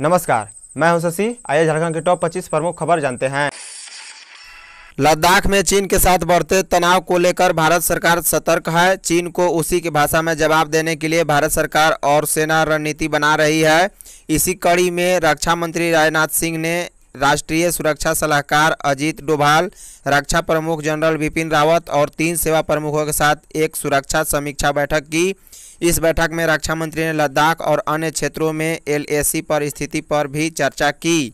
नमस्कार मैं हूं शशि आइए झारखंड के टॉप 25 प्रमुख खबर जानते हैं लद्दाख में चीन के साथ बढ़ते तनाव को लेकर भारत सरकार सतर्क है चीन को उसी की भाषा में जवाब देने के लिए भारत सरकार और सेना रणनीति बना रही है इसी कड़ी में रक्षा मंत्री राजनाथ सिंह ने राष्ट्रीय सुरक्षा सलाहकार अजीत डोभाल रक्षा प्रमुख जनरल बिपिन रावत और तीन सेवा प्रमुखों के साथ एक सुरक्षा समीक्षा बैठक की इस बैठक में रक्षा मंत्री ने लद्दाख और अन्य क्षेत्रों में एलएसी पर स्थिति पर भी चर्चा की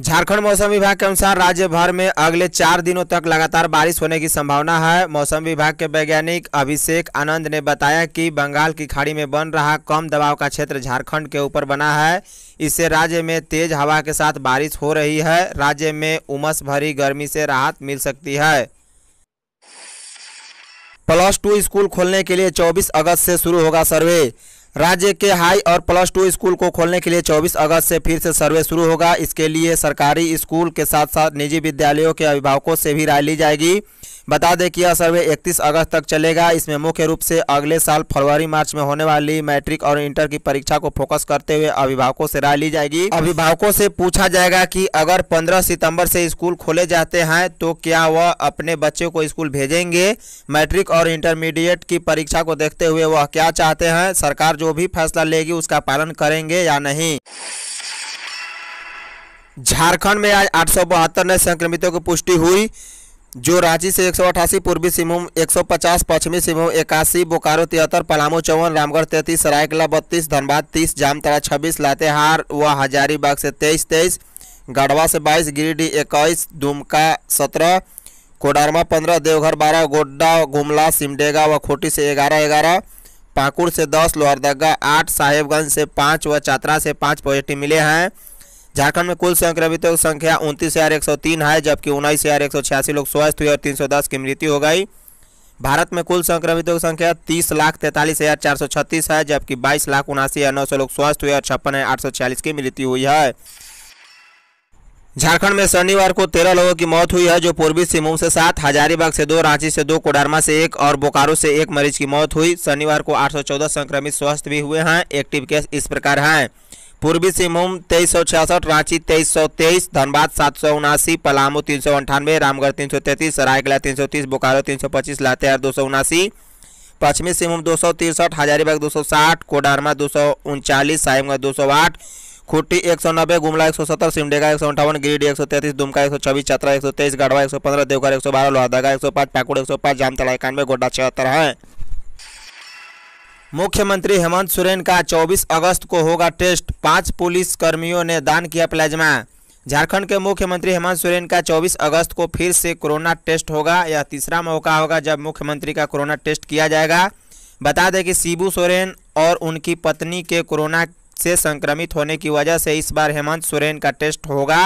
झारखंड मौसम विभाग के अनुसार राज्य भर में अगले चार दिनों तक लगातार बारिश होने की संभावना है मौसम विभाग के वैज्ञानिक अभिषेक आनंद ने बताया कि बंगाल की खाड़ी में बन रहा कम दबाव का क्षेत्र झारखंड के ऊपर बना है इससे राज्य में तेज हवा के साथ बारिश हो रही है राज्य में उमस भरी गर्मी से राहत मिल सकती है प्लस टू स्कूल खोलने के लिए 24 अगस्त से शुरू होगा सर्वे राज्य के हाई और प्लस टू स्कूल को खोलने के लिए 24 अगस्त से फिर से सर्वे शुरू होगा इसके लिए सरकारी स्कूल के साथ साथ निजी विद्यालयों के अभिभावकों से भी राय ली जाएगी बता दें कि यह सर्वे 31 अगस्त तक चलेगा इसमें मुख्य रूप से अगले साल फरवरी मार्च में होने वाली मैट्रिक और इंटर की परीक्षा को फोकस करते हुए अभिभावकों से राय ली जाएगी अभिभावकों से पूछा जाएगा कि अगर 15 सितंबर से स्कूल खोले जाते हैं तो क्या वह अपने बच्चे को स्कूल भेजेंगे मैट्रिक और इंटरमीडिएट की परीक्षा को देखते हुए वह क्या चाहते हैं सरकार जो भी फैसला लेगी उसका पालन करेंगे या नहीं झारखंड में आज आठ नए संक्रमितों की पुष्टि हुई जो रांची से एक पूर्वी सिंहभूम 150 पश्चिमी सिंहभूम इक्यासी बोकारो तिहत्तर पलामू चौवन रामगढ़ तैंतीस सरायकला बत्तीस धनबाद तीस जामतरा छब्बीस लातेहार व हजारीबाग से तेईस तेईस गढ़वा से बाईस गिरिडीह इक्कीस दुमका सत्रह कोडरमा पंद्रह देवघर बारह गोड्डा गुमला सिमडेगा व खोटी से ग्यारह ग्यारह पाकुड़ से दस लोहरदगा आठ साहेबगंज से पाँच व चातरा से पाँच पॉजिटिव मिले हैं झारखंड में कुल संक्रमितों की संख्या उनतीस हजार एक सौ तीन है जबकि उन्नीस हजार एक सौ छियासी लोग स्वस्थ हुए और तीन सौ दस की मृत्यु हो गई भारत में कुल संक्रमितों की संख्या तीस लाख तैंतालीस हज़ार चार सौ छत्तीस है जबकि बाईस लाख उनासी हज़ार नौ सौ लोग स्वस्थ हुए और छप्पन हज़ार आठ सौ छियालीस की मृत्यु हुई है झारखंड में शनिवार को तेरह लोगों की मौत हुई है जो पूर्वी सिंहभूम से सात हजारीबाग से दो रांची से दो कोडरमा से एक और बोकारो से एक मरीज की मौत हुई शनिवार को चौदह संक्रमित स्वस्थ भी हुए हैं एक्टिव केस इस प्रकार हैं पूर्वी सिंहभूम तेईस सौ छियासठ रांची तेईस सौ तेईस धनबाद सात सौ उनासी पलामू तीन सौ अंठानवे रामगढ़ तीन सौ तैंतीस सरायकला तीन सौ तीस बोकारो तीन सौ पच्चीस लातेहार दो सौ उनासी पश्चिमी सिंहभूम दो सौ तिरसठ हजारीबाग दो सौ साठ कोडारमा दो सौ उनचालीस साहिबगंज दो सौ आठ खुट्टी एक सौ नब्बे गुमला एक सौ सत्तर सिमडेगा एक सौ अंठावन गिरिडीह एक सौ तैंतीस दुमका एक सौ छब्बीस चतरा एक सौ तेईस गढ़वा एक सौ पंद्रह देवघर एक सौ बारह लोहरदगा एक सौ पाँच पाकुड़ एक सौ पाँच जामतला इक्यानवे गोड्डा छिहत्तर है मुख्यमंत्री हेमंत सोरेन का 24 अगस्त को होगा टेस्ट पांच पुलिस कर्मियों ने दान किया प्लाज्मा झारखंड के मुख्यमंत्री हेमंत सोरेन का 24 अगस्त को फिर से कोरोना टेस्ट होगा यह तीसरा मौका होगा जब मुख्यमंत्री का कोरोना टेस्ट किया जाएगा बता दें कि शिबू सोरेन और उनकी पत्नी के कोरोना से संक्रमित होने की वजह से इस बार हेमंत सोरेन का टेस्ट होगा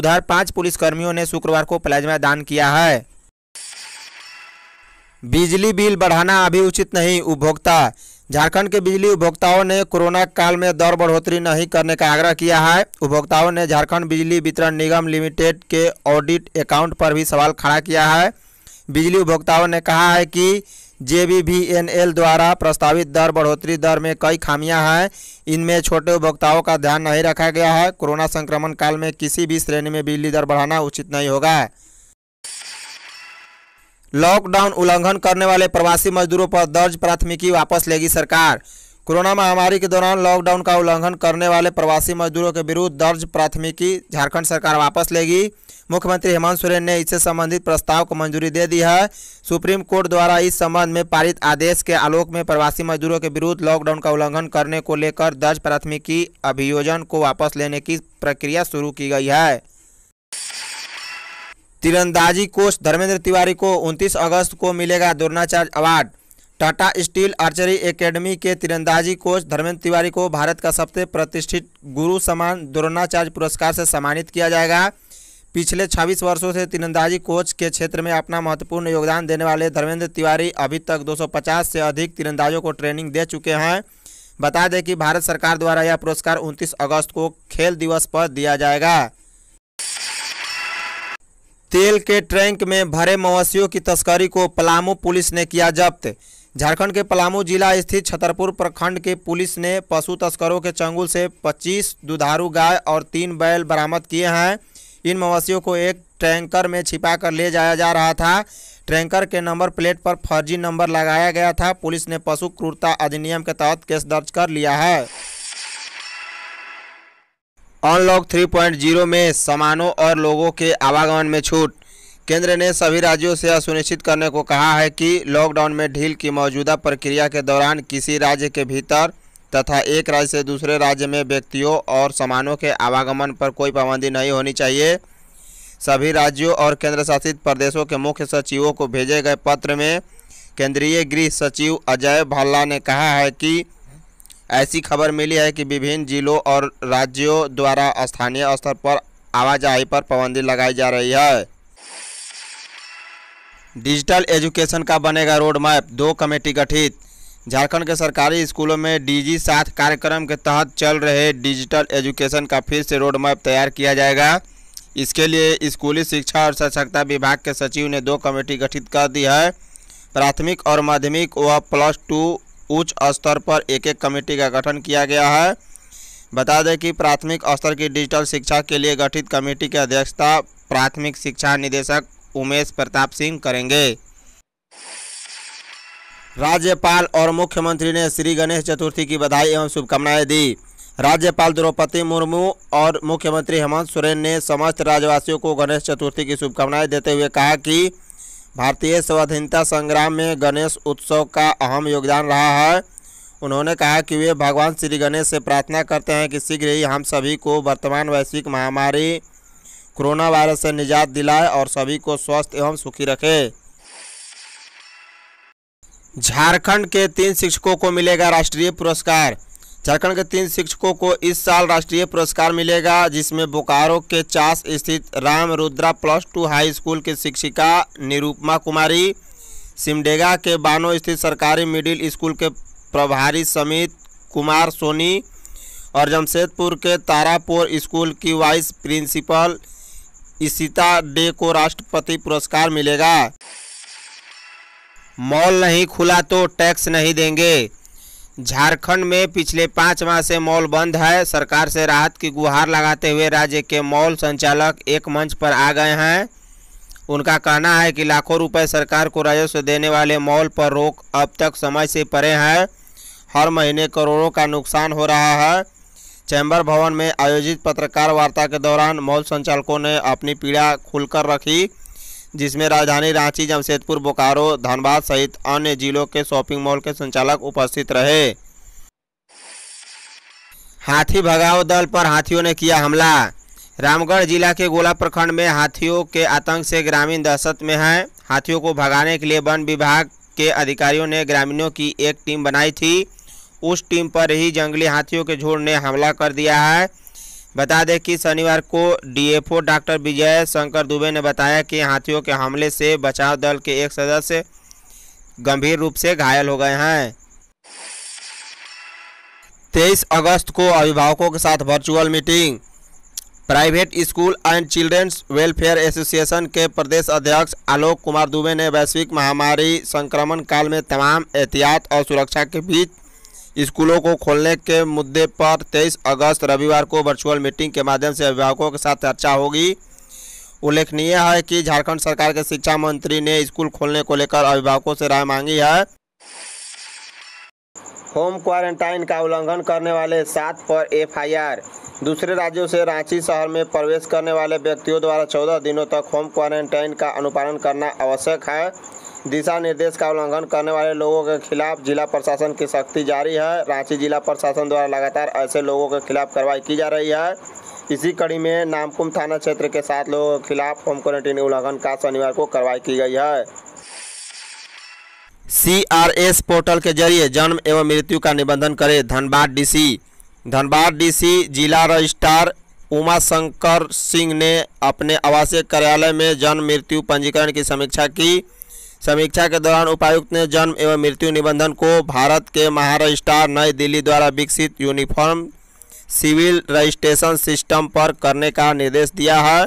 उधर पाँच पुलिसकर्मियों ने शुक्रवार को प्लाज्मा दान किया है बिजली बिल बढ़ाना अभी उचित नहीं उपभोक्ता झारखंड के बिजली उपभोक्ताओं ने कोरोना काल में दर बढ़ोतरी नहीं करने का आग्रह किया है उपभोक्ताओं ने झारखंड बिजली वितरण निगम लिमिटेड के ऑडिट अकाउंट पर भी सवाल खड़ा किया है बिजली उपभोक्ताओं ने कहा है कि जे द्वारा प्रस्तावित दर बढ़ोतरी दर में कई खामियां हैं इनमें छोटे उपभोक्ताओं का ध्यान नहीं रखा गया है कोरोना संक्रमण काल में किसी भी श्रेणी में बिजली दर बढ़ाना उचित नहीं होगा लॉकडाउन उल्लंघन करने वाले प्रवासी मजदूरों पर दर्ज प्राथमिकी वापस लेगी सरकार कोरोना महामारी के दौरान लॉकडाउन का उल्लंघन करने वाले प्रवासी मजदूरों के विरुद्ध दर्ज प्राथमिकी झारखंड सरकार वापस लेगी मुख्यमंत्री हेमंत सोरेन ने इससे संबंधित प्रस्ताव को मंजूरी दे दी है सुप्रीम कोर्ट द्वारा इस संबंध में पारित आदेश के आलोक में प्रवासी मजदूरों के विरुद्ध लॉकडाउन का उल्लंघन करने को लेकर दर्ज प्राथमिकी अभियोजन को वापस लेने की प्रक्रिया शुरू की गई है तीरंदाजी कोच धर्मेंद्र तिवारी को 29 अगस्त को मिलेगा Dronacharya award Tata steel archery academy के तीरंदाजी कोच धर्मेंद्र तिवारी को भारत का सबसे प्रतिष्ठित गुरु समान द्रोणाचार्य पुरस्कार से सम्मानित किया जाएगा पिछले 26 वर्षों से तीरंदाजी कोच के क्षेत्र में अपना महत्वपूर्ण योगदान देने वाले धर्मेंद्र तिवारी अभी तक 250 से अधिक तीरंदाजों को ट्रेनिंग दे चुके हैं बता दें कि भारत सरकार द्वारा यह पुरस्कार 29 अगस्त को खेल दिवस पर दिया जाएगा तेल के ट्रैंक में भरे मवेशियों की तस्करी को पलामू पुलिस ने किया जब्त झारखंड के पलामू जिला स्थित छतरपुर प्रखंड के पुलिस ने पशु तस्करों के चंगुल से 25 दुधारू गाय और तीन बैल बरामद किए हैं इन मवेशियों को एक ट्रैंकर में छिपा कर ले जाया जा रहा था ट्रैंकर के नंबर प्लेट पर फर्जी नंबर लगाया गया था पुलिस ने पशु क्रूरता अधिनियम के तहत केस दर्ज कर लिया है अनलॉक 3.0 में सामानों और लोगों के आवागमन में छूट केंद्र ने सभी राज्यों से यह सुनिश्चित करने को कहा है कि लॉकडाउन में ढील की मौजूदा प्रक्रिया के दौरान किसी राज्य के भीतर तथा एक राज्य से दूसरे राज्य में व्यक्तियों और सामानों के आवागमन पर कोई पाबंदी नहीं होनी चाहिए सभी राज्यों और केंद्र शासित प्रदेशों के मुख्य सचिवों को भेजे गए पत्र में केंद्रीय गृह सचिव अजय भल्ला ने कहा है कि ऐसी खबर मिली है कि विभिन्न जिलों और राज्यों द्वारा स्थानीय स्तर पर आवाजाही पर पाबंदी लगाई जा रही है डिजिटल एजुकेशन का बनेगा रोड मैप दो कमेटी गठित झारखंड के सरकारी स्कूलों में डीजी साथ कार्यक्रम के तहत चल रहे डिजिटल एजुकेशन का फिर से रोड मैप तैयार किया जाएगा इसके लिए स्कूली शिक्षा और सशक्ता विभाग के सचिव ने दो कमेटी गठित कर दी है प्राथमिक और माध्यमिक व प्लस टू उच्च स्तर पर एक एक कमेटी का गठन किया गया है बता दें कि प्राथमिक स्तर की डिजिटल शिक्षा के लिए गठित कमेटी की अध्यक्षता प्राथमिक शिक्षा निदेशक उमेश प्रताप सिंह करेंगे राज्यपाल और मुख्यमंत्री ने श्री गणेश चतुर्थी की बधाई एवं शुभकामनाएं दी राज्यपाल द्रौपदी मुर्मू और मुख्यमंत्री हेमंत सोरेन ने समस्त राज्यवासियों को गणेश चतुर्थी की शुभकामनाएं देते हुए कहा कि भारतीय स्वाधीनता संग्राम में गणेश उत्सव का अहम योगदान रहा है उन्होंने कहा कि वे भगवान श्री गणेश से प्रार्थना करते हैं कि शीघ्र ही हम सभी को वर्तमान वैश्विक महामारी कोरोना वायरस से निजात दिलाए और सभी को स्वस्थ एवं सुखी रखे झारखंड के तीन शिक्षकों को मिलेगा राष्ट्रीय पुरस्कार झारखंड के तीन शिक्षकों को इस साल राष्ट्रीय पुरस्कार मिलेगा जिसमें बोकारो के चास स्थित Ram Rudra plus two high school की शिक्षिका निरूपमा कुमारी सिमडेगा के बानो स्थित सरकारी मिडिल स्कूल के प्रभारी समित कुमार सोनी और जमशेदपुर के तारापुर स्कूल की वाइस प्रिंसिपल इसिता डे को राष्ट्रपति पुरस्कार मिलेगा मॉल नहीं खुला तो टैक्स नहीं देंगे झारखंड में पिछले पाँच माह से मॉल बंद है सरकार से राहत की गुहार लगाते हुए राज्य के मॉल संचालक एक मंच पर आ गए हैं उनका कहना है कि लाखों रुपए सरकार को राजस्व देने वाले मॉल पर रोक अब तक समय से परे है हर महीने करोड़ों का नुकसान हो रहा है चैम्बर भवन में आयोजित पत्रकार वार्ता के दौरान मॉल संचालकों ने अपनी पीड़ा खुलकर रखी जिसमें राजधानी रांची जमशेदपुर बोकारो धनबाद सहित अन्य जिलों के शॉपिंग मॉल के संचालक उपस्थित रहे हाथी भगाओ दल पर हाथियों ने किया हमला रामगढ़ जिला के गोला प्रखंड में हाथियों के आतंक से ग्रामीण दहशत में हैं हाथियों को भगाने के लिए वन विभाग के अधिकारियों ने ग्रामीणों की एक टीम बनाई थी उस टीम पर ही जंगली हाथियों के झुंड ने हमला कर दिया है बता दें कि शनिवार को डीएफओ डॉक्टर विजय शंकर दुबे ने बताया कि हाथियों के हमले से बचाव दल के एक सदस्य गंभीर रूप से घायल हो गए हैं तेईस अगस्त को अभिभावकों के साथ virtual meeting private school and children's welfare association के प्रदेश अध्यक्ष आलोक कुमार दुबे ने वैश्विक महामारी संक्रमण काल में तमाम एहतियात और सुरक्षा के बीच स्कूलों को खोलने के मुद्दे पर 23 अगस्त रविवार को वर्चुअल मीटिंग के माध्यम से अभिभावकों के साथ चर्चा होगी उल्लेखनीय है कि झारखंड सरकार के शिक्षा मंत्री ने स्कूल खोलने को लेकर अभिभावकों से राय मांगी है होम क्वारंटाइन का उल्लंघन करने वाले सात पर एफआईआर दूसरे राज्यों से रांची शहर में प्रवेश करने वाले व्यक्तियों द्वारा चौदह दिनों तक होम क्वारंटाइन का अनुपालन करना आवश्यक है दिशा निर्देश का उल्लंघन करने वाले लोगों के खिलाफ जिला प्रशासन की सख्ती जारी है रांची जिला प्रशासन द्वारा लगातार ऐसे लोगों के खिलाफ कार्रवाई की जा रही है इसी कड़ी में नामकुम थाना क्षेत्र के सात लोगों के खिलाफ होम क्वारंटीन उल्लंघन का शनिवार को कार्रवाई की गई है सी पोर्टल के जरिए जन्म एवं मृत्यु का निबंधन करे धनबाद डीसी धनबाद डीसी जिला रजिस्ट्रार उमा शंकर सिंह ने अपने आवासीय कार्यालय में जन्म मृत्यु पंजीकरण की समीक्षा की समीक्षा के दौरान उपायुक्त ने जन्म एवं मृत्यु निबंधन को भारत के महाराष्ट्र नई दिल्ली द्वारा विकसित यूनिफॉर्म सिविल रजिस्ट्रेशन सिस्टम पर करने का निर्देश दिया है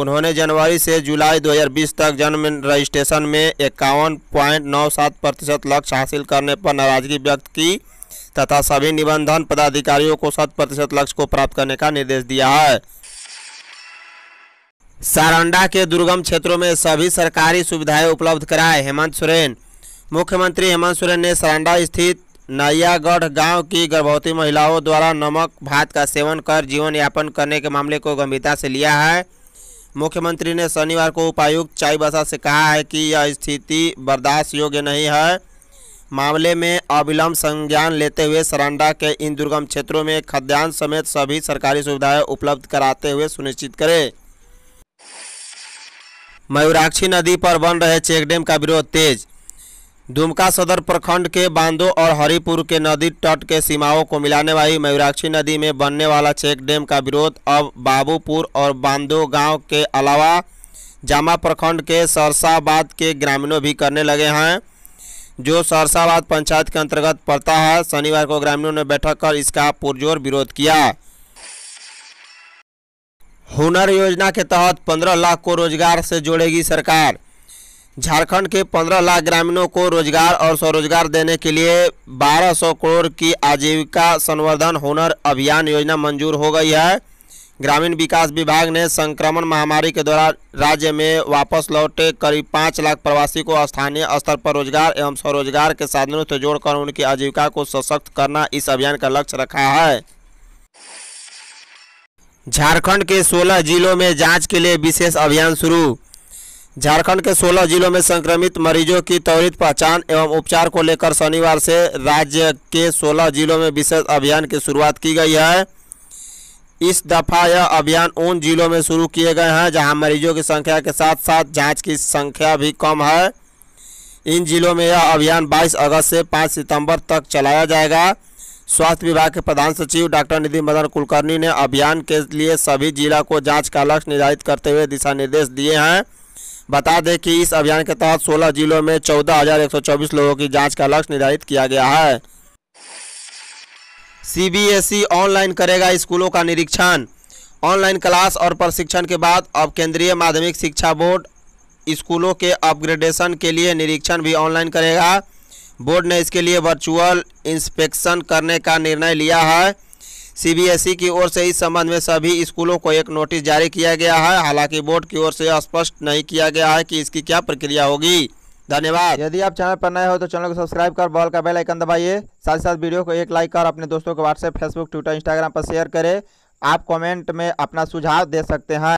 उन्होंने जनवरी से जुलाई 2020 तक जन्म रजिस्ट्रेशन में इक्यावन पॉइंट नौ सात प्रतिशत लक्ष्य हासिल करने पर नाराजगी व्यक्त की तथा सभी निबंधन पदाधिकारियों को शत प्रतिशत लक्ष्य को प्राप्त करने का निर्देश दिया है सारंडा के दुर्गम क्षेत्रों में सभी सरकारी सुविधाएं उपलब्ध कराए हेमंत सोरेन मुख्यमंत्री हेमंत सोरेन ने सारंडा स्थित नैयागढ़ गांव की गर्भवती महिलाओं द्वारा नमक भात का सेवन कर जीवन यापन करने के मामले को गंभीरता से लिया है मुख्यमंत्री ने शनिवार को उपायुक्त चाईबसा से कहा है कि यह स्थिति बर्दाश्त योग्य नहीं है मामले में अविलंब संज्ञान लेते हुए सरांडा के इन दुर्गम क्षेत्रों में खाद्यान्न समेत सभी सरकारी सुविधाएं उपलब्ध कराते हुए सुनिश्चित करें मयूराक्षी नदी पर बन रहे चेकडैम का विरोध तेज दुमका सदर प्रखंड के बांदो और हरिपुर के नदी तट के सीमाओं को मिलाने वाली मयूराक्षी नदी में बनने वाला चेक डैम का विरोध अब बाबूपुर और बांदो गांव के अलावा जामा प्रखंड के सरसाबाद के ग्रामीणों भी करने लगे हैं जो सरसाबाद पंचायत के अंतर्गत पड़ता है शनिवार को ग्रामीणों ने बैठक कर इसका पुरजोर विरोध किया हुनर योजना के तहत 15 लाख को रोजगार से जोड़ेगी सरकार झारखंड के 15 लाख ग्रामीणों को रोजगार और स्वरोजगार देने के लिए 1200 करोड़ की आजीविका संवर्धन हुनर अभियान योजना मंजूर हो गई है ग्रामीण विकास विभाग ने संक्रमण महामारी के दौरान राज्य में वापस लौटे करीब पाँच लाख प्रवासी को स्थानीय स्तर पर रोजगार एवं स्वरोजगार के साधनों से जोड़कर उनकी आजीविका को सशक्त करना इस अभियान का लक्ष्य रखा है झारखंड के 16 जिलों में जांच के लिए विशेष अभियान शुरू झारखंड के 16 जिलों में संक्रमित मरीजों की त्वरित पहचान एवं उपचार को लेकर शनिवार से राज्य के 16 जिलों में विशेष अभियान की शुरुआत की गई है इस दफा यह अभियान उन जिलों में शुरू किए गए हैं जहां मरीजों की संख्या के साथ साथ जांच की संख्या भी कम है इन जिलों में यह अभियान 22 अगस्त से 5 सितंबर तक चलाया जाएगा स्वास्थ्य विभाग के प्रधान सचिव डॉक्टर निधि मदन कुलकर्णी ने अभियान के लिए सभी जिला को जांच का लक्ष्य निर्धारित करते हुए दिशा निर्देश दिए हैं बता दें कि इस अभियान के तहत 16 जिलों में चौदह लोगों की जांच का लक्ष्य निर्धारित किया गया है सी ऑनलाइन करेगा स्कूलों का निरीक्षण ऑनलाइन क्लास और प्रशिक्षण के बाद अब केंद्रीय माध्यमिक शिक्षा बोर्ड स्कूलों के अपग्रेडेशन के लिए निरीक्षण भी ऑनलाइन करेगा बोर्ड ने इसके लिए वर्चुअल इंस्पेक्शन करने का निर्णय लिया है सीबीएसई की ओर से इस संबंध में सभी स्कूलों को एक नोटिस जारी किया गया है हालांकि बोर्ड की ओर से स्पष्ट नहीं किया गया है कि इसकी क्या प्रक्रिया होगी धन्यवाद यदि आप चैनल पर नए हो तो चैनल को सब्सक्राइब कर बॉल का बेल आइकन दबाइए साथ ही साथ वीडियो को एक लाइक कर अपने दोस्तों को व्हाट्सएप फेसबुक ट्विटर इंस्टाग्राम पर शेयर करें आप कॉमेंट में अपना सुझाव दे सकते हैं